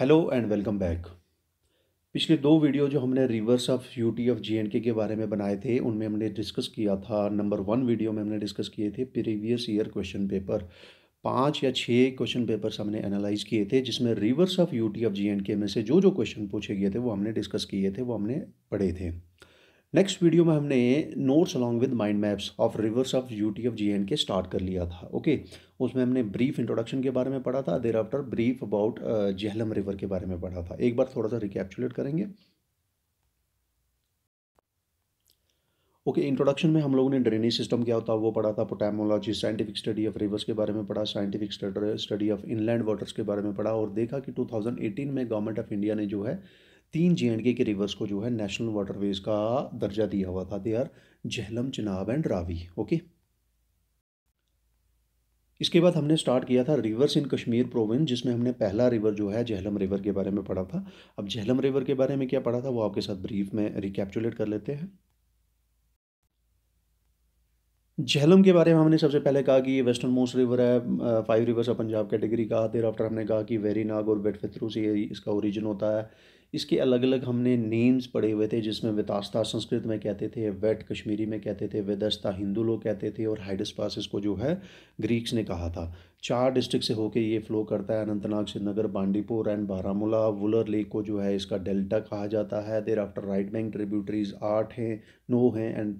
Hello and welcome back पिछले दो video जो हमने rivers of U T of J and K बारे में बनाए थे उनमें हमने डिस्कस किया था नंबर वन वीडियो में हमने डिस्कस किए थे प्रीवियस ईयर क्वेश्चन पेपर पाँच या छः क्वेश्चन पेपर्स हमने एनालाइज किए थे जिसमें rivers of U T of J and K में से जो जो क्वेश्चन पूछे गए थे वो हमने डिस्कस किए थे वो हमने पढ़े थे नेक्स्ट वीडियो में हमने notes along with mind maps of rivers of U T of J and K start कर लिया था ओके okay? उसमें हमने ब्रीफ इंट्रोडक्शन के बारे में पढ़ा था thereafter brief about Jhelum river के बारे में पढ़ा था एक बार थोड़ा सा रिकैप्चुलेट करेंगे ओके okay, इंट्रोडक्शन में हम लोगों ने ड्रेनेज सिस्टम क्या होता है वो पढ़ा था potamology scientific study of rivers के बारे में पढ़ा scientific study of inland waters के बारे में पढ़ा और देखा कि 2018 में गवर्नमेंट ऑफ इंडिया ने जो है तीन जे के रिवर्स को जो है नेशनल वाटरवेज का दर्जा दिया हुआ था they are Jhelum Chenab and Ravi okay इसके बाद हमने स्टार्ट किया था रिवर्स इन कश्मीर प्रोविंस जिसमें हमने पहला रिवर जो है जहलम रिवर के बारे में पढ़ा था अब जहलम रिवर के बारे में क्या पढ़ा था वो आपके साथ ब्रीफ में रिकैप्चुलेट कर लेते हैं जहलम के बारे में हमने सबसे पहले कहा कि ये वेस्टर्न मोस्ट रिवर है five rivers of Punjab category का देर आफ्टर हमने कहा कि वेरी नाग और बेटफित्रू से इसका ओरिजिन होता है इसके अलग अलग हमने नेम्स पढ़े हुए थे जिसमें वितास्ता संस्कृत में कहते थे वेट कश्मीरी में कहते थे वेदस्ता हिंदू लोग कहते थे और हाइडसपास को इसको जो है ग्रीक्स ने कहा था चार डिस्ट्रिक्ट से होकर ये फ्लो करता है अनंतनाग श्रीनगर बांडीपुर एंड बारामूला वुलर लेक को जो है इसका डेल्टा कहा जाता है thereafter right bank tributaries आठ हैं नौ हैं एंड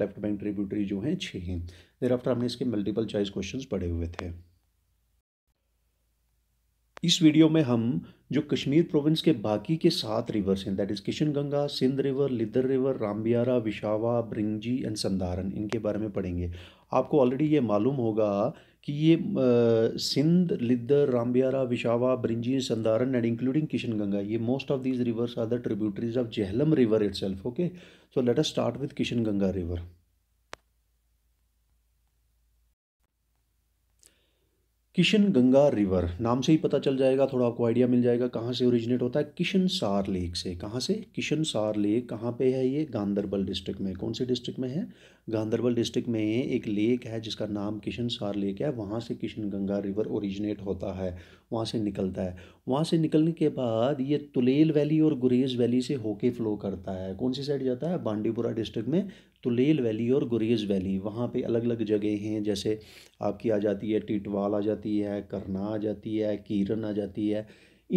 लेफ्ट बैंक ट्रिब्यूटरी जो हैं छः हैं देर आफ्टर हमने इसके मल्टीपल चॉइस क्वेश्चन पढ़े हुए थे इस वीडियो में हम जो कश्मीर प्रोविंस के बाकी के सात रिवर्स हैं that is Kishan Ganga Sindh river Lidder river Rambiara Vishav Bringi and Sandran इनके बारे में पढ़ेंगे आपको ऑलरेडी ये मालूम होगा कि ये सिंध लिदर रामबियारा विशावा ब्रिंजी संधारन एंड इंक्लूडिंग किशन गंगा ये most of these rivers are the tributaries of Jhelum river it okay so let us start with Kishan Ganga river Kishan Ganga river नाम से ही पता चल जाएगा थोड़ा आपको आइडिया मिल जाएगा कहाँ से ओरिजिनेट होता है किशन सार लेक से कहाँ से किशन सार लेक कहाँ पे है ये गांधरबल डिस्ट्रिक्ट में कौन से डिस्ट्रिक्ट में है गांधरबल डिस्ट्रिक्ट में एक लेक है जिसका नाम किशन सार लेक है वहाँ से किशन गंगा रिवर ओरिजिनेट होता है वहाँ से निकलता है वहाँ से निकलने के बाद ये तुलेल वैली और गुरेज वैली से होके फ्लो करता है कौन सी साइड जाता है बांडीपुरा डिस्ट्रिक्ट में तो लेल वैली और गुरेज वैली वहाँ पे अलग अलग जगह हैं जैसे आपकी आ जाती है टिटवाल आ जाती है करना आ जाती है कीरन आ जाती है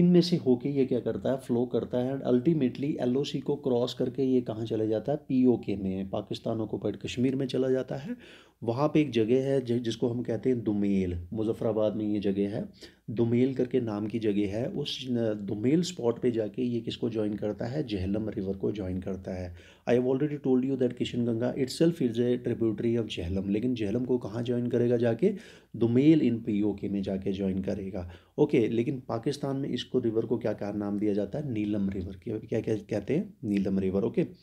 इनमें से होके ये क्या करता है फ्लो करता है एंड अल्टीमेटली एल को क्रॉस करके ये कहाँ चला जाता है पी में पाकिस्तान पैड कश्मीर में चला जाता है वहाँ पे एक जगह है जिसको हम कहते हैं दुमेल मुजफ्फराबाद में ये जगह है दुमेल करके नाम की जगह है उस दुमेल स्पॉट पे जाके ये किसको ज्वाइन करता है जहलम रिवर को ज्वाइन करता है I have already told you that Kishan Ganga itself is a tributary of Jhelum लेकिन जहलम को कहाँ ज्वाइन करेगा जाके दुमेल इन पी ओ के में जाके ज्वाइन करेगा ओके okay, लेकिन पाकिस्तान में इसको रिवर को क्या क्या नाम दिया जाता है नीलम रिवर क्या क्या कहते हैं Neelam river okay okay?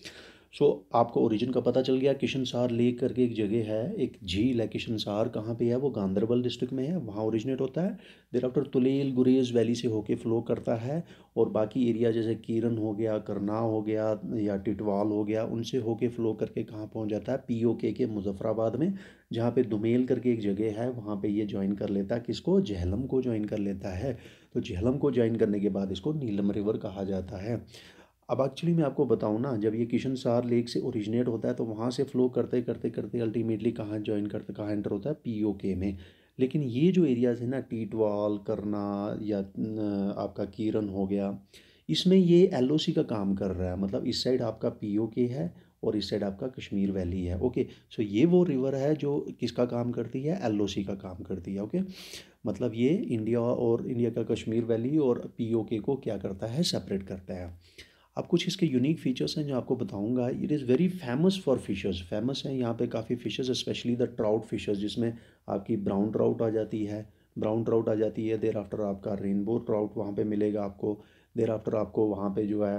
So so, आपको ओरिजिन का पता चल गया किशनसार लेक करके एक जगह है एक झील है किशनसार कहाँ पे है वो गांधरबल डिस्ट्रिक्ट में है वहाँ ओरिजिनेट होता है देर आफ्टर तुलेल गुरेज वैली से होके फ्लो करता है और बाकी एरिया जैसे किरण हो गया करना हो गया या टिटवाल हो गया उनसे होके फ्लो करके कहाँ पहुँच जाता है पी ओ के के मुजफ्फराबाद में जहाँ पे दुमेल करके एक जगह है वहाँ पे ये ज्वाइन कर लेता है किसको जहलम को ज्वाइन कर लेता है तो झेलम को ज्वाइन करने के बाद इसको नीलम रिवर कहा जाता है अब एक्चुअली मैं आपको बताऊँ ना जब ये किशन सार लेक से ओरिजिनेट होता है तो वहाँ से फ्लो करते करते करते अल्टीमेटली कहाँ ज्वाइन करते कहाँ एंटर होता है पी में लेकिन ये जो एरियाज़ है ना टीटवाल करना या आपका किरण हो गया इसमें ये एल का काम कर रहा है मतलब इस साइड आपका पी है और इस साइड आपका कश्मीर वैली है ओके सो ये वो रिवर है जो किसका काम करती है एल का काम करती है ओके मतलब ये इंडिया और इंडिया का कश्मीर वैली और पी को क्या करता है सेपरेट करता है अब कुछ इसके यूनिक फीचर्स हैं जो आपको बताऊंगा it is very famous for fishers famous हैं यहाँ पे काफ़ी fishers specially the trout fishers जिसमें आपकी ब्राउन ट्राउट आ जाती है ब्राउन ट्राउट आ जाती है देर आफ्टर आपका रेनबो ट्राउट वहाँ पे मिलेगा आपको देर आफ्टर आपको वहाँ पे जो है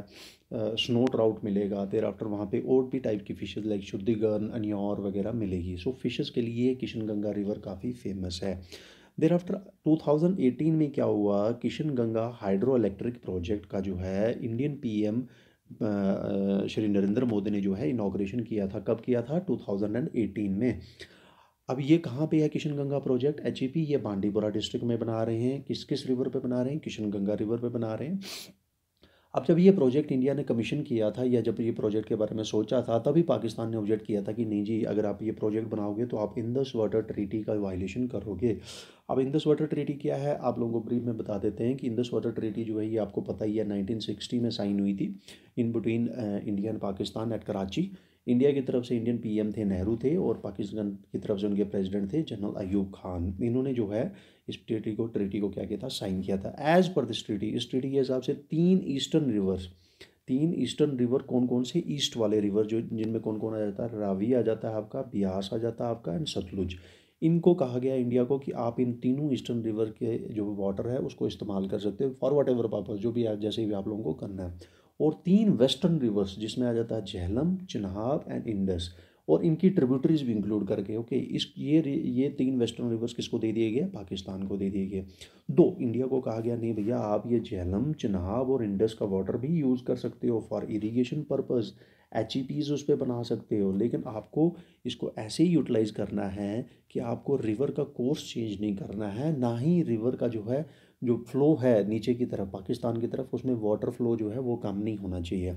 स्नो ट्राउट मिलेगा देर आफ्टर वहाँ पे और भी टाइप की फ़िशेज़ लाइक शुद्धिगर्न अनियौर वगैरह मिलेगी सो so, फ़िशेज़ के लिए किशन गंगा रिवर काफ़ी फेमस है देर आफ्टर एटीन में क्या हुआ Kishan Ganga hydroelectric project का जो है इंडियन पीएम श्री नरेंद्र मोदी ने जो है इनाग्रेशन किया था कब किया था 2018 में अब ये कहाँ पे है Kishan Ganga project H e ये बांडीपुरा डिस्ट्रिक्ट में बना रहे हैं किस किस रिवर पे बना रहे हैं किशन गंगा रिवर पे बना रहे हैं अब जब ये प्रोजेक्ट इंडिया ने कमीशन किया था या जब ये प्रोजेक्ट के बारे में सोचा था तभी पाकिस्तान ने ऑब्जेक्ट किया था कि नहीं जी अगर आप ये प्रोजेक्ट बनाओगे तो आप इंदस वाटर ट्रीटी का वायलेशन करोगे अब इंदस वाटर ट्रीटी क्या है आप लोगों को ब्रीफ में बता देते हैं कि इंदस वाटर ट्रीटी जो है ये आपको पता ही है नाइनटीन में साइन हुई थी in between India and Pakistan at Karachi India की तरफ से इंडियन पीएम थे नेहरू थे और पाकिस्तान की तरफ से उनके प्रेसिडेंट थे जनरल अयूब खान इन्होंने जो है इस ट्रीटी को ट्रीटी को क्या किया था साइन किया था एज पर दिस ट्रीटी इस ट्रीटी के हिसाब से तीन ईस्टर्न रिवर्स तीन ईस्टर्न रिवर कौन कौन से ईस्ट वाले रिवर जो जिनमें कौन कौन आ जाता है रावी आ जाता है आपका ब्यास आ जाता है आपका एंड सतलुज इनको कहा गया इंडिया को कि आप इन तीनों ईस्टर्न रिवर के जो वाटर है उसको इस्तेमाल कर सकते हो फॉर वट एवर पर्पज़ जो भी आप जैसे भी आप लोगों को करना है और तीन वेस्टर्न रिवर्स जिसमें आ जाता है झेलम चिनाब एंड इंडस और इनकी ट्रिब्यूटरीज भी इंक्लूड करके ओके इस ये ये तीन वेस्टर्न रिवर्स किसको दे दिए गए पाकिस्तान को दे दिए गए दो इंडिया को कहा गया नहीं भैया आप ये झेलम चिनाब और इंडस का वाटर भी यूज़ कर सकते हो for irrigation purpose H E Ps उस पर बना सकते हो लेकिन आपको इसको ऐसे ही यूटिलाइज़ करना है कि आपको रिवर का कोर्स चेंज नहीं करना है ना ही रिवर का जो है जो फ्लो है नीचे की तरफ पाकिस्तान की तरफ उसमें वाटर फ्लो जो है वो कम नहीं होना चाहिए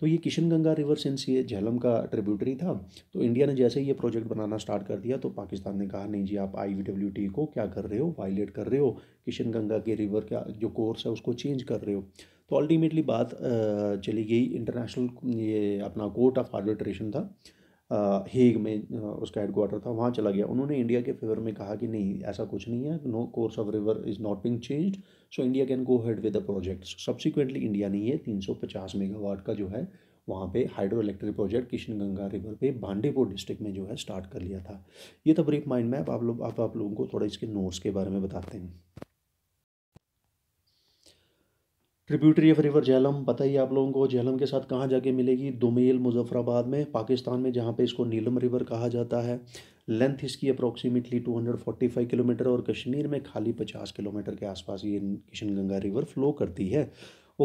तो ये किशन गंगा रिवर सिंस ये झेलम का ट्रिब्यूटरी था तो इंडिया ने जैसे ही ये प्रोजेक्ट बनाना स्टार्ट कर दिया तो पाकिस्तान ने कहा नहीं जी आप आई को क्या कर रहे हो वायलेट कर रहे हो किशन गंगा के रिवर का जो कोर्स है उसको चेंज कर रहे हो तो अल्टीमेटली बात चली गई इंटरनेशनल ये अपना कोर्ट ऑफ आर्बिट्रेशन था हेग में उसका हेडक्वार्टर था वहाँ चला गया उन्होंने इंडिया के फेवर में कहा कि नहीं ऐसा कुछ नहीं है no course of river is not being change so India can go ahead with the project subsequently India ने ये पचास मेगावाट का जो है वहाँ पे hydroelectric project Kishan Ganga river पे बांडीपुर डिस्ट्रिक्ट में जो है स्टार्ट कर लिया था ये तो ब्रीफ माइंड मैप आप लोग आप, आप लोगों को थोड़ा इसके नोट्स के बारे में बताते हैं ट्रिब्यूटरी ऑफ रिवर जैलम पता ही आप लोगों को जैलम के साथ कहाँ जाके मिलेगी दुमेल मुजफ्फराबाद में पाकिस्तान में जहाँ पे इसको नीलम रिवर कहा जाता है लेंथ इसकी अप्रोक्सीमेटली 245 किलोमीटर और कश्मीर में खाली 50 किलोमीटर के आसपास ये किशन गंगा रिवर फ्लो करती है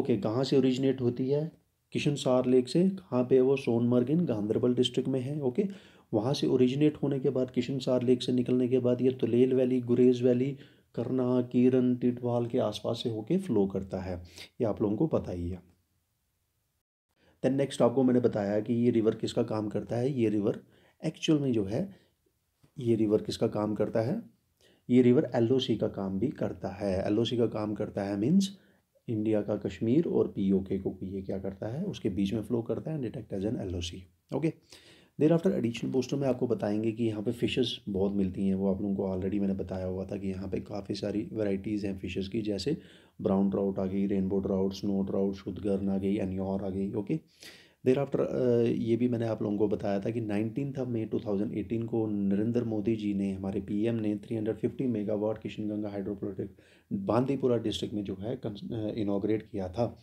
ओके कहाँ से ओरिजिनेट होती है किशन सार लेक से कहाँ पर वो सोनमर्ग इन गांधरबल डिस्ट्रिक्ट में है ओके वहाँ से ओरिजिनेट होने के बाद किशन सार लेक से निकलने के बाद ये तुलेल वैली गुरेज वैली करना किरण टिटवाल के आसपास से होके फ्लो करता है ये आप लोगों को पता ही है देन नेक्स्ट आपको मैंने बताया कि ये रिवर किसका काम करता है ये रिवर एक्चुअल में जो है ये रिवर किसका काम करता है ये रिवर एल का काम भी करता है एल का काम करता है मीन्स इंडिया का कश्मीर और पीओके को ये क्या करता है उसके बीच में फ्लो करता है detect as an L okay thereafter additional poster में आपको बताएंगे कि यहाँ पे फिशेस बहुत मिलती हैं वो आप लोगों को ऑलरेडी मैंने बताया हुआ था कि यहाँ पे काफ़ी सारी वैरायटीज़ हैं फ़िशेज़ की जैसे ब्राउन ट्राउट आ गई रेनबो ट्राउट स्नो ट्राउट शुदगर्न आ गई एन्योर आ गई ओके देर आफ्टर ये भी मैंने आप लोगों को बताया था कि नाइनटीन था मई टू को नरेंद्र मोदी जी ने हमारे पी ने three megawatt Kishanganga hydro project Bandipura district में जो है इनाग्रेट किया था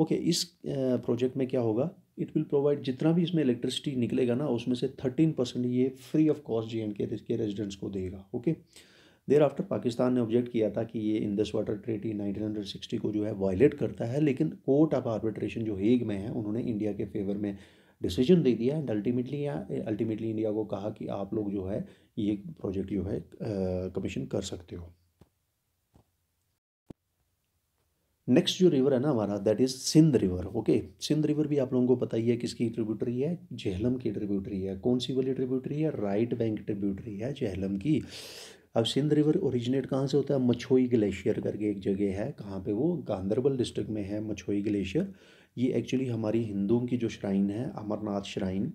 ओके okay, इस प्रोजेक्ट में क्या होगा इट विल प्रोवाइड जितना भी इसमें इलेक्ट्रिसिटी निकलेगा ना उसमें से थर्टीन परसेंट ये free of cost J and K residents को देगा ओके देर आफ्टर पाकिस्तान ने ऑब्जेक्ट किया था कि ये Indus water treaty hundred sixty को जो है वायलेट करता है लेकिन कोर्ट ऑफ आर्बिट्रेशन जो हेग में है उन्होंने इंडिया के फेवर में डिसीजन दे दिया एंड अल्टीमेटली या अल्टीमेटली इंडिया को कहा कि आप लोग जो है ये प्रोजेक्ट जो है कमीशन कर सकते हो नेक्स्ट जो रिवर है ना हमारा that is Sindh river okay Sindh river भी आप लोगों को पता ही है किसकी ट्रिब्यूटरी है जहलम की ट्रिब्यूटरी है कौन सी वाली ट्रिब्यूटरी है राइट बैंक ट्रिब्यूटरी है जहलम की अब सिंध रिवर ओरिजिनेट कहाँ से होता है मछोई ग्लेशियर करके एक जगह है कहाँ पे वो गांधरबल डिस्ट्रिक्ट में है मछोई ग्लेशियर ये एक्चुअली हमारी हिंदुओं की जो श्राइन है अमरनाथ श्राइन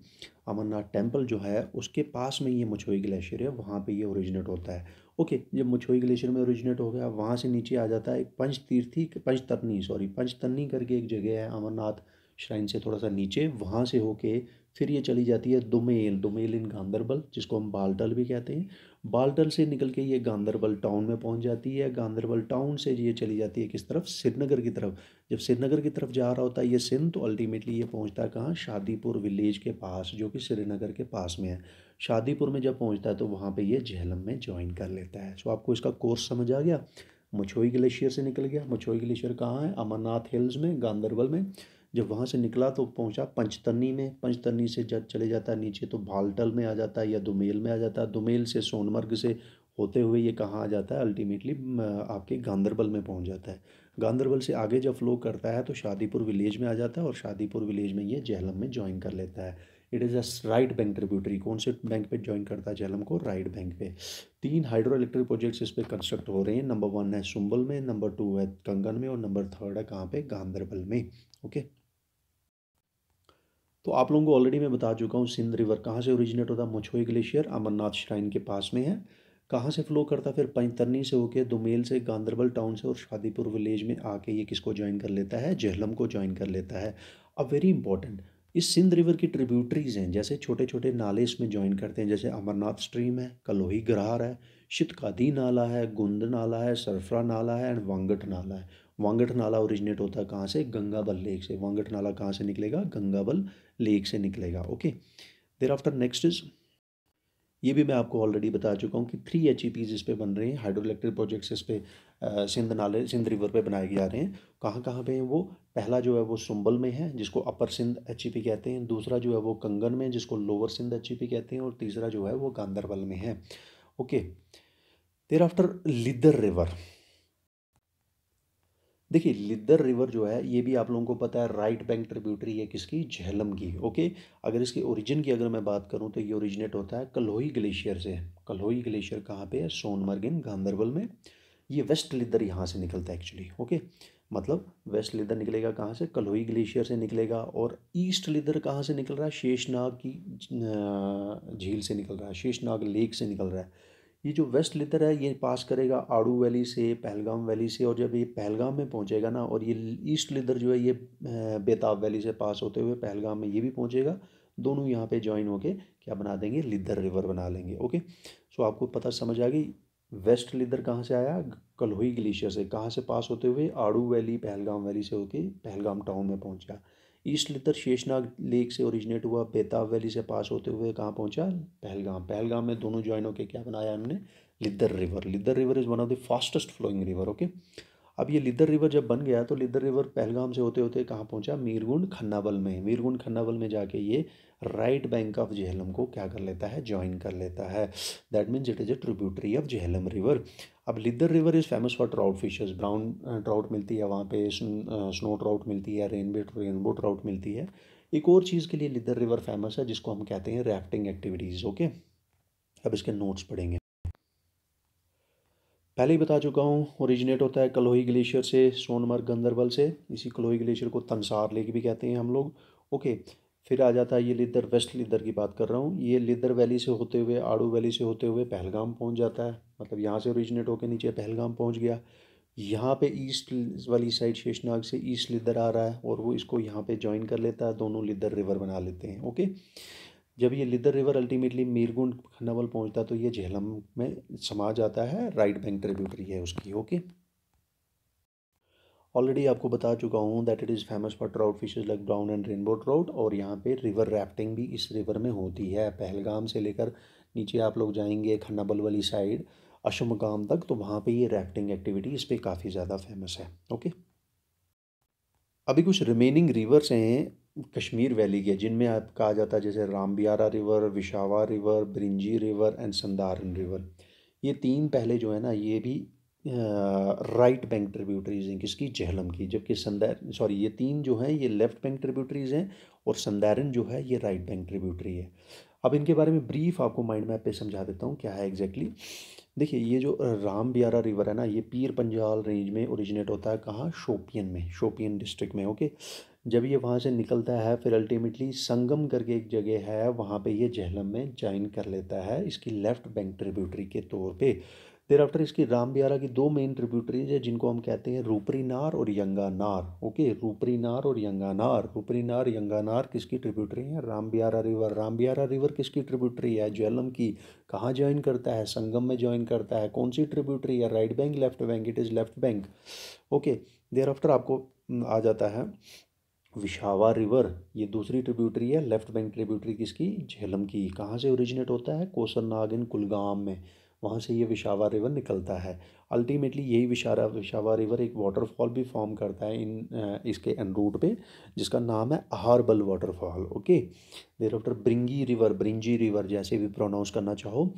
अमरनाथ टेम्पल जो है उसके पास में ये मछोई ग्लेशियर है वहाँ पर ये ओरिजिनेट होता है ओके जब मुछोई ग्लेशियर में ओरिजिनेट हो गया वहाँ से नीचे आ जाता है एक पंच तीर्थी पंचतरनी सॉरी पंचतरनी करके एक जगह है अमरनाथ श्राइन से थोड़ा सा नीचे वहाँ से होके फिर ये चली जाती है दुमेल दुमेल इन गांधरबल जिसको हम बालटल भी कहते हैं बाल्टल से निकल के ये गांधरबल टाउन में पहुंच जाती है गांधरबल टाउन से ये चली जाती है किस तरफ श्रीनगर की तरफ जब श्रीनगर की तरफ जा रहा होता है ये सिंध तो अल्टीमेटली ये पहुंचता है कहाँ शादीपुर विलेज के पास जो कि श्रीनगर के पास में है शादीपुर में जब पहुँचता है तो वहाँ पर ये झेलम में ज्वाइन कर लेता है सो आपको इसका कोर्स समझ आ गया मछोई ग्लेशियर से निकल गया मछोई ग्लेशियर कहाँ है अमरनाथ हिल्स में गांधरबल में जब वहाँ से निकला तो पहुँचा पंचतनी में पंचतनी से जब चले जाता है नीचे तो भालटल में आ जाता है या दुमेल में आ जाता है दुमेल से सोनमर्ग से होते हुए ये कहाँ आ जाता है अल्टीमेटली आपके गांधरबल में पहुँच जाता है गांधरबल से आगे जब फ्लो करता है तो शादीपुर विलेज में आ जाता है और शादीपुर विलेज में ये जहलम में ज्वाइन कर लेता है it is a right bank tributary कौन से बैंक पे ज्वाइन करता है जहलम को राइट बैंक पे तीन हाइड्रो इलेक्ट्रिक प्रोजेक्ट्स इस पर कंस्ट्रक्ट हो रहे हैं नंबर वन है सुंबल में नंबर टू है कंगन में और नंबर थर्ड है कहाँ पे गांधरबल में ओके तो आप लोगों को ऑलरेडी मैं बता चुका हूँ सिंध रिवर कहाँ से ओरिजिनेट होता है मछोई ग्लेशियर अमरनाथ श्राइन के पास में है कहाँ से फ्लो करता फिर पैंतरनी से होके दुमेल से गांधरबल टाउन से और शादीपुर विलेज में आके ये किसको ज्वाइन कर लेता है जहलम को ज्वाइन कर लेता है अब वेरी इंपॉर्टेंट इस सिंध रिवर की ट्रिब्यूटरीज़ हैं जैसे छोटे छोटे नाले इसमें ज्वाइन करते हैं जैसे अमरनाथ स्ट्रीम है कलोही ग्रहार है शितकादी नाला है गुंद नाला है सरफरा नाला है एंड वांगट नाला है वांगठ नाला ओरिजिनेट होता है कहाँ से गंगाबल लेक से वांगठ नाला कहाँ से निकलेगा गंगाबल लेक से निकलेगा okay thereafter next is ये भी मैं आपको ऑलरेडी बता चुका हूँ कि थ्री एच ई पीज इस पर बन रहे हैं हाइड्रो इलेक्ट्रिक प्रोजेक्ट्स इस पर सिंध नाले सिंध रिवर पे बनाए जा रहे हैं कहाँ कहाँ पे हैं वो पहला जो है वो सुंबल में है जिसको upper Sindh H E P कहते हैं दूसरा जो है वो कंगन में जिसको lower Sindh H E P कहते हैं और तीसरा जो है वो गांधरबल में है okay thereafter Lidder river देखिए लिद्दर रिवर जो है ये भी आप लोगों को पता है राइट बैंक ट्रिब्यूटरी है किसकी झेलम की ओके अगर इसके ओरिजिन की अगर मैं बात करूँ तो ये ओरिजिनेट होता है कल्होई ग्लेशियर से कल्होई ग्लेशियर कहाँ पे है सोनमर्ग इन गांधरबल में ये वेस्ट लिद्दर यहाँ से निकलता है एक्चुअली ओके मतलब वेस्ट लिदर निकलेगा कहाँ से कलोई ग्लेशियर से निकलेगा और ईस्ट लिदर कहाँ से निकल रहा है शेषनाग की झील से निकल रहा है शेषनाग लेक से निकल रहा है ये जो वेस्ट लिदर है ये पास करेगा आड़ू वैली से पहलगाम वैली से और जब ये पहलगाम में पहुंचेगा ना और ये ईस्ट लिदर जो है ये बेताब वैली से पास होते हुए पहलगाम में ये भी पहुंचेगा दोनों यहाँ पे ज्वाइन होके क्या बना देंगे लिदर रिवर बना लेंगे ओके सो आपको पता समझ आ गई वेस्ट लिदर कहाँ से आया कलहोई ग्लेशियर से कहाँ से पास होते हुए आड़ू वैली पहलगाम वैली से होके पहलगाम टाउन में पहुँच गया ईस्ट लिदर शेषनाग लेक से ओरिजिनेट हुआ बेताब वैली से पास होते हुए कहाँ पहुँचा पहलगाम पहलगाम में दोनों ज्वाइन होकर क्या बनाया हमने Lidder river Lidder river is one of the fastest flowing river okay अब ये लिदर रिवर जब बन गया तो लिदर रिवर पहलगाम से होते होते कहाँ पहुँचा मीरगुंड खन्नावल में मीरगुंड खन्नावल में जाके ये राइट बैंक ऑफ जेहलम को क्या कर लेता है ज्वाइन कर लेता है that means it is a tributary of Jhelum river अब Lidder river is famous for trout fishers brown trout मिलती है वहाँ पे स्नो ट्राउट मिलती है रेनबे रेनबो ट्राउट मिलती है एक और चीज़ के लिए लिदर रिवर फेमस है जिसको हम कहते हैं रैफ्टिंग एक्टिविटीज़ ओके अब इसके नोट्स पढ़ेंगे पहले ही बता चुका हूँ ओरिजिनेट होता है कलोही ग्लेशियर से सोनमर्ग गंदरबल से इसी कलोही ग्लेशियर को तनसार लेक भी कहते हैं हम लोग ओके फिर आ जाता है ये लिदर वेस्ट लिदर की बात कर रहा हूँ ये लिदर वैली से होते हुए आड़ू वैली से होते हुए पहलगाम पहुँच जाता है मतलब यहाँ से ओरिजिनेट होकर नीचे पहलगाम पहुँच गया यहाँ पे ईस्ट वाली साइड शेषनाग से ईस्ट लिदर आ रहा है और वो इसको यहाँ पे ज्वाइन कर लेता है दोनों लिदर रिवर बना लेते हैं ओके जब ये लिदर रिवर अल्टीमेटली मीरगुंड खन्नावल पहुंचता तो ये झेलम में समा जाता है राइट बैंक ट्रिब्यूटरी है उसकी ओके ऑलरेडी आपको बता चुका हूँ that it is famous for trout fishes like brown and rainbow trout और यहाँ पे रिवर राफ्टिंग भी इस रिवर में होती है पहलगाम से लेकर नीचे आप लोग जाएंगे खन्नाबल वाली साइड अशुमकाम तक तो वहाँ पे ये राफ्टिंग एक्टिविटी इस पर काफ़ी ज़्यादा फेमस है ओके अभी कुछ रिमेनिंग रिवर्स हैं कश्मीर वैली की है जिनमें आप कहा जाता है जैसे Rambiara river Vishav river Bringi river and Sandran river ये तीन पहले जो है ना ये भी राइट बैंक ट्रिब्यूटरीज हैं किसकी जहलम की जबकि संदैर सॉरी ये तीन जो हैं ये लेफ़्ट बैंक ट्रिब्यूटरीज हैं और संदारन जो है ये राइट बैंक ट्रिब्यूटरी है अब इनके बारे में ब्रीफ आपको माइंड मैप पे समझा देता हूँ क्या है एग्जैक्टली देखिए ये जो राम बियारा रिवर है ना ये पीर पंजाल रेंज में ओरिजिनेट होता है कहाँ शोपियन में शोपियन डिस्ट्रिक्ट में ओके जब ये वहाँ से निकलता है फिर अल्टीमेटली संगम करके एक जगह है वहाँ पे ये जहलम में ज्वाइन कर लेता है इसकी लेफ़्ट बैंक ट्रिब्यूटरी के तौर पे देर आफ्टर इसकी राम बिहारा की दो मेन ट्रिब्यूटरीज है जिनको हम कहते हैं रूपरी नार और यंगा नार ओके रूपरी नार और यंगा नार रूपरी नार यंगा नार किसकी ट्रिब्यूटरी है Rambiara river Rambiara river किसकी ट्रिब्यूटरी है ज्वेलम की कहाँ ज्वाइन करता है संगम में ज्वाइन करता है कौन सी ट्रिब्यूटरी है right bank left bank it is left bank okay thereafter आपको हम्म, आ जाता है विशावा रिवर ये दूसरी ट्रिब्यूटरी है लेफ्ट बैंक ट्रिब्यूटरी किसकी झेलम की कहाँ से ओरिजिनेट होता है कोसन नागिन कुलगाम में वहाँ से ये विशावा रिवर निकलता है अल्टीमेटली यही विशारा विशावा रिवर एक वाटरफॉल भी फॉर्म करता है इन इसके एन रूट पे जिसका नाम है Aharbal waterfall okay thereafter Bringi river Bringi river जैसे भी प्रोनाउंस करना चाहो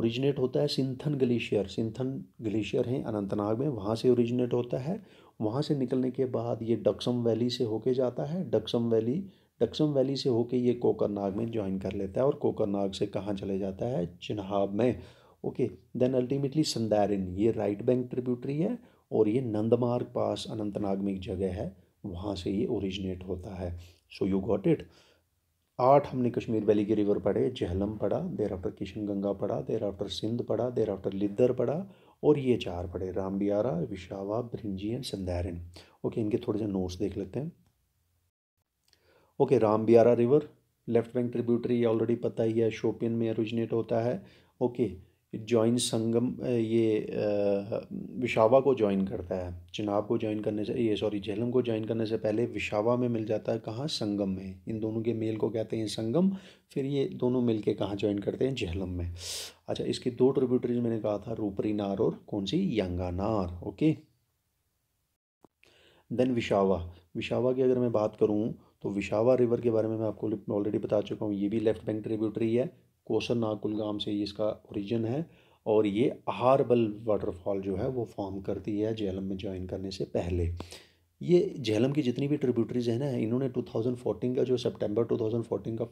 ओरिजिनेट होता है सिंथन ग्लेशियर सिंथन ग्लेशियर हैं अनंतनाग में वहाँ से ओरिजिनेट होता है वहाँ से निकलने के बाद ये डक्सम वैली से होके जाता है डक्सम वैली डक्सम वैली से होके ये कोकरनाग में ज्वाइन कर लेता है और कोकरनाग से कहाँ चले जाता है चिन्हाब में ओके देन अल्टीमेटली संदारिन ये राइट बैंक ट्रिब्यूटरी है और ये नंदमार्ग पास अनंतनाग में एक जगह है वहाँ से ये ओरिजिनेट होता है सो यू गॉट इट आठ हमने कश्मीर वैली के रिवर पढ़े जहलम पढ़ा देर आफ्टर किशन गंगा पढ़ा देर आफ्टर सिंध पढ़ा देर आफ्टर लिद्दर पढ़ा और ये चार पड़े रामबियारा विशावा भ्रिंजी एंड संध्यारन ओके इनके थोड़े से नोट्स देख लेते हैं okay Rambiara river left bank tributary already पता ही है शोपियन में ओरिजिनेट होता है ओके जॉइन संगम ये विशावा को ज्वाइन करता है चिनाब को ज्वाइन करने से ये सॉरी झेलम को ज्वाइन करने से पहले विशावा में मिल जाता है कहाँ संगम में इन दोनों के मेल को कहते हैं संगम फिर ये दोनों मिल के कहाँ ज्वाइन करते हैं झेलम में अच्छा इसकी दो ट्रिब्यूटरीज मैंने कहा था रूपरी नार और कौन सी यंगा नार ओके देन विशावा विशावा की अगर मैं बात करूँ तो विशावा रिवर के बारे में मैं आपको ऑलरेडी बता चुका हूँ ये भी लेफ्ट बैंक ट्रिब्यूटरी है कोसन कुलगाम से ही इसका ओरिजिन है और ये आहारबल वाटरफॉल जो है वो फॉर्म करती है झेलम में ज्वाइन करने से पहले ये झेलम की जितनी भी ट्रिब्यूटरीज हैं ना इन्होंने 2014 का जो सितंबर 2014 का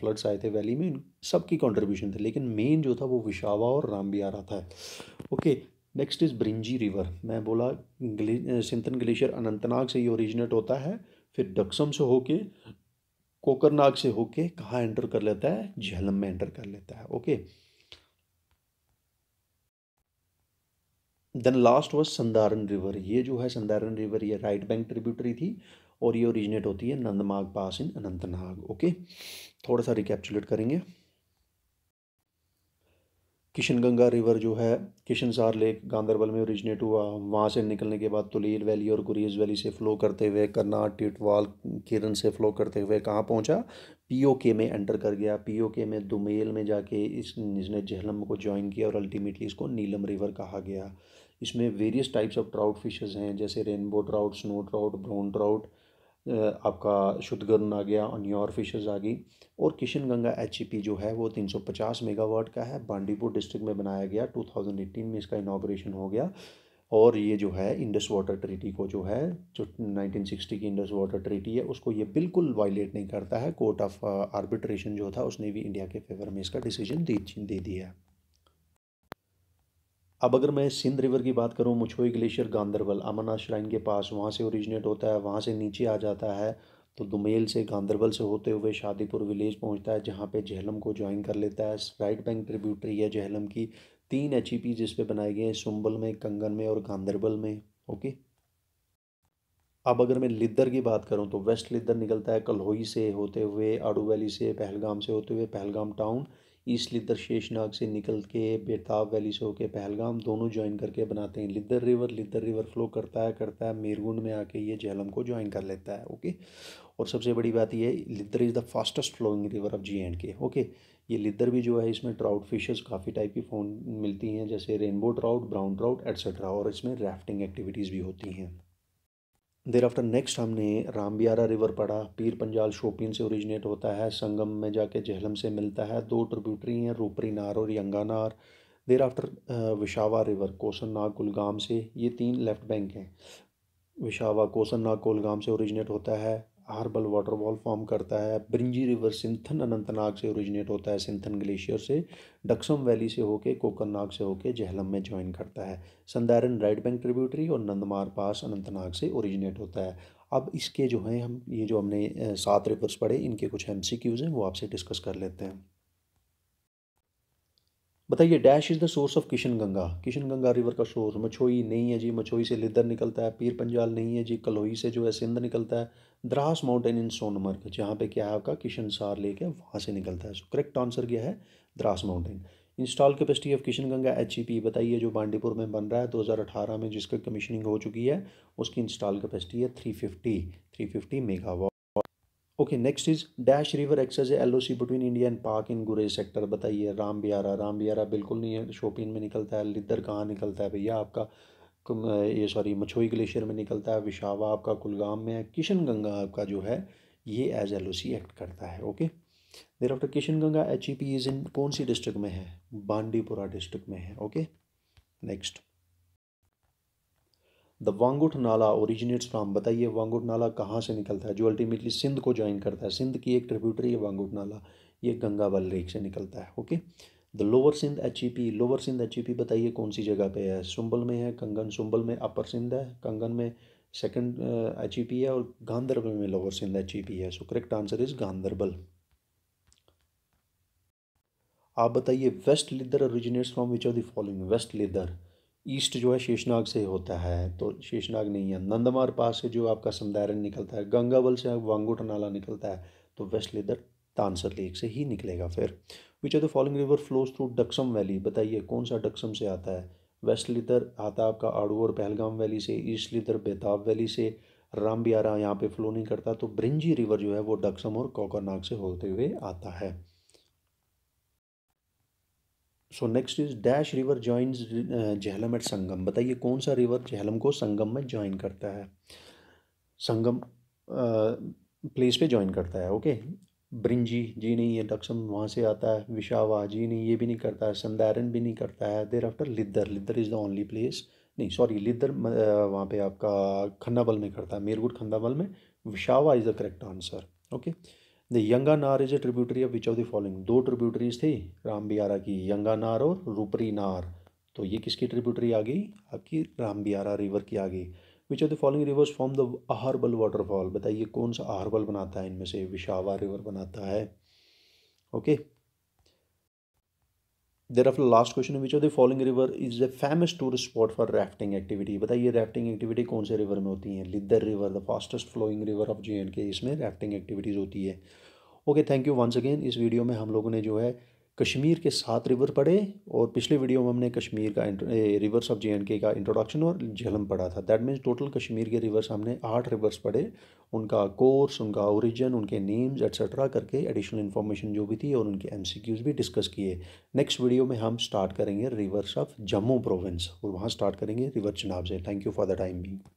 फ्लड्स आए थे वैली में सब की कंट्रीब्यूशन थे लेकिन मेन जो था वो विशावा और रामबियारा था okay next is Bringi river मैं बोला सिंथन ग्लेशियर अनंतनाग से ये ओरिजिनेट होता है फिर डक्सम से होके कोकरनाग से होके कहा एंटर कर लेता है झेलम में एंटर कर लेता है okay then last was Sandran river ये जो है संदारन रिवर ये राइट बैंक ट्रिब्यूटरी थी और ये ओरिजिनेट होती है नंदमाग पास इन अनंतनाग ओके थोड़ा सा रिकैप्चुलेट करेंगे किशन गंगा रिवर जो है किशन सार लेक गांधरबल में ओरिजिनेट हुआ वहाँ से निकलने के बाद तुलील वैली और गुरेज वैली से फ़्लो करते हुए करना टिटवाल किरण से फ़्लो करते हुए कहाँ पहुँचा पीओके में एंटर कर गया पीओके में दुमेल में जाके इस इसने जहलम को ज्वाइन किया और अल्टीमेटली इसको नीलम रिवर कहा गया इसमें various types of trout fishes हैं जैसे rainbow trout snow trout brown trout आपका शुतगन आ गया अन्योर फिशेज़ आ गई और Kishanganga H E e P जो है वो 350 मेगावाट का है बांडीपुर डिस्ट्रिक्ट में बनाया गया 2018 में इसका इनाग्रेशन हो गया और ये जो है इंडस वाटर ट्रीटी को जो है जो 1960 की इंडस वाटर ट्रीटी है उसको ये बिल्कुल वायलेट नहीं करता है कोर्ट ऑफ आर्बिट्रेशन जो था उसने भी इंडिया के फेवर में इसका डिसीजन दे दिया अब अगर मैं सिंध रिवर की बात करूँ मुछोई ग्लेशियर गांधरबल अमरनाथ श्राइन के पास वहाँ से ओरिजिनेट होता है वहाँ से नीचे आ जाता है तो दुमेल से गांधरबल से होते हुए शादीपुर विलेज पहुँचता है जहाँ पे जहलम को ज्वाइन कर लेता है राइट बैंक ट्रिब्यूटरी है जहलम की तीन एच ई पी जिस पे बनाए गए हैं सुम्बल में कंगन में और गांधरबल में ओके अब अगर मैं लिद्दर की बात करूं तो वेस्ट लिद्दर निकलता है कल्होई से होते हुए आड़ू वैली से पहलगाम से होते हुए पहलगाम टाउन ईस्ट लिदर शेषनाग से निकल के बेताब वैली से होकर पहलगाम दोनों ज्वाइन करके बनाते हैं Lidder river Lidder river flow करता है करता है मेरगुंड में आके ये झेलम को ज्वाइन कर लेता है ओके और सबसे बड़ी बात ये Lidder is the fastest flowing river of J and K okay ये लिदर भी जो है इसमें ट्राउट फिशेस काफ़ी टाइप की फ़ोन मिलती हैं जैसे rainbow trout brown trout etcetera और इसमें राफ्टिंग एक्टिविटीज़ भी होती हैं देर आफ्टर नेक्स्ट हमने रामबियारा रिवर पढ़ा पीर पंजाल शोपिन से ओरिजिनेट होता है संगम में जाके जहलम से मिलता है दो ट्रिब्यूटरी हैं रूपरी नार और Yanga Nar thereafter Vishav river Kausar Nag Kulgam से ये तीन लेफ़्ट बैंक हैं विशावा कोसन नाग कुलगाम से ओरिजिनेट होता है हार्बल वाटरफॉल फॉर्म करता है ब्रिंजी रिवर सिंथन अनंतनाग से ओरिजिनेट होता है सिंथन ग्लेशियर से डक्सम वैली से होके कोकरनाग से होके जहलम में ज्वाइन करता है संदारन राइट बैंक ट्रिब्यूटरी और नंदमार पास अनंतनाग से ओरिजिनेट होता है अब इसके जो हैं हम ये जो हमने सात रिवर्स पढ़े इनके कुछ एम हैं वो आपसे डिस्कस कर लेते हैं बताइए dash is the source of Kishanganga Kishan Ganga river का सोर्स मछोई नहीं है जी मछोई से लिदर निकलता है पीर पंजाल नहीं है जी कलोई से जो है सिंध निकलता है द्रास माउंटेन इन सोनमर्ग जहाँ पे क्या है आपका किशन सार लेक है वहाँ से निकलता है सो करेक्ट आंसर क्या है Dras mountain install capacity of Kishanganga H e बताइए जो बांडीपुर में बन रहा है दो में जिसका कमीशनिंग हो चुकी है उसकी इंस्टॉल कैपेसिटी है three fifty megawatt okay next is dash river access L O C between India and Pak in गुरेज सेक्टर बताइए राम बिहारा राम बिहारा बिल्कुल नहीं है शोपिन में निकलता है लिदर कहाँ निकलता है भैया आपका ये सॉरी मछोई ग्लेशियर में निकलता है विशावा आपका कुलगाम में है किशन गंगा आपका जो है ये as L O C act करता है okay thereafter Kishanganga H E P is in कौन सी डिस्ट्रिक्ट में है बांडीपुरा डिस्ट्रिक्ट में है ओके नेक्स्ट द वांगुट नाला ओरिजिनेट्स फ्राम बताइए वांगुट नाला कहाँ से निकलता है जो अल्टीमेटली सिंध को ज्वाइन करता है सिंध की एक ट्रिब्यूटरी है वांगुट नाला ये बल लेक से निकलता है okay the lower Sindh H E P lower Sindh H E P बताइए कौन सी जगह पे है सुंबल में है कंगन सुंबल में अपर सिंध है कंगन में सेकंड एच ई पी है और गांधरबल में lower Sindh H E P है so correct answer is Ganderbal आप बताइए west Lidder originates from which of the following west Lidder east जो है शेषनाग से होता है तो शेषनाग नहीं है नंदमार पास से जो आपका समदायरन निकलता है गंगावल से वांगुट नाला निकलता है तो वेस्ट लेदर तानसर लेक से ही निकलेगा फिर which are the following river flows through Daksum valley बताइए कौन सा डक्सम से आता है वेस्ट लिदर आता आपका आड़ू और पहलगाम वैली से ईस्ट लिदर बेताब वैली से राम बियारा यहाँ पे फ्लो नहीं करता तो ब्रिंजी रिवर जो है वो डक्सम और कोकरनाग से होते हुए आता है so next is dash river joins Jhelum at Sangam बताइए कौन सा रिवर जहलम को संगम में ज्वाइन करता है संगम प्लेस uh, पे ज्वाइन करता है ओके ब्रिंजी जी नहीं ये डक्सम वहाँ से आता है विशावा जी नहीं ये भी नहीं करता है संदारन भी नहीं करता है thereafter Lidder Lidder is the only place नहीं सॉरी लिद्दर uh, वहाँ पे आपका खन्नाबल में करता है मेरगुट खन्नाबल में Vishav is the correct answer okay the Yanga Nar is a tributary of which of the following दो ट्रिब्यूटरीज थी राम बिहारा की यंगा नार और रूपरी नार तो ये किसकी ट्रिब्यूटरी आ गई आपकी राम बिहारा रिवर की आ गई which of the following rivers form the Aharbal waterfall बताइए कौन सा आहरबल बनाता है इनमें से विशावा रिवर बनाता है okay okay? Thereafter, last question which of the following river is a famous tourist spot for rafting activity बताइए राफ्टिंग एक्टिविटी कौन से रिवर में होती है Lidder river the fastest flowing river of J and K इसमें राफ्टिंग एक्टिविटीज़ होती है okay thank you once again इस वीडियो में हम लोगों ने जो है कश्मीर के सात रिवर पढ़े और पिछले वीडियो में हमने कश्मीर का रिवर्स ऑफ जे का इंट्रोडक्शन और झलम पढ़ा था दैट मीन्स टोटल कश्मीर के रिवर्स हमने आठ रिवर्स पढ़े उनका कोर्स उनका ओरिजिन उनके नेम्स एट्सट्रा करके एडिशनल इन्फॉर्मेशन जो भी थी और उनके एम भी डिस्कस किए नेक्स्ट वीडियो में हम स्टार्ट करेंगे रिवर्स ऑफ जम्मू प्रोविंस और वहाँ स्टार्ट करेंगे रिवर चनाब से thank you for the time Bing